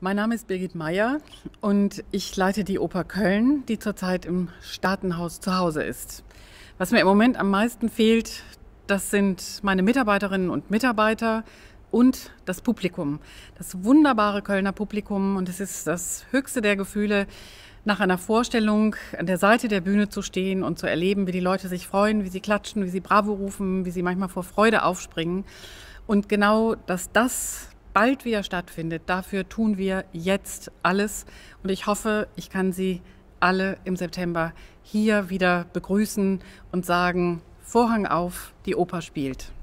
Mein Name ist Birgit Meyer und ich leite die Oper Köln, die zurzeit im Staatenhaus zu Hause ist. Was mir im Moment am meisten fehlt, das sind meine Mitarbeiterinnen und Mitarbeiter und das Publikum. Das wunderbare Kölner Publikum und es ist das höchste der Gefühle, nach einer Vorstellung an der Seite der Bühne zu stehen und zu erleben, wie die Leute sich freuen, wie sie klatschen, wie sie Bravo rufen, wie sie manchmal vor Freude aufspringen. Und genau, dass das bald wieder stattfindet. Dafür tun wir jetzt alles und ich hoffe, ich kann Sie alle im September hier wieder begrüßen und sagen, Vorhang auf, die Oper spielt.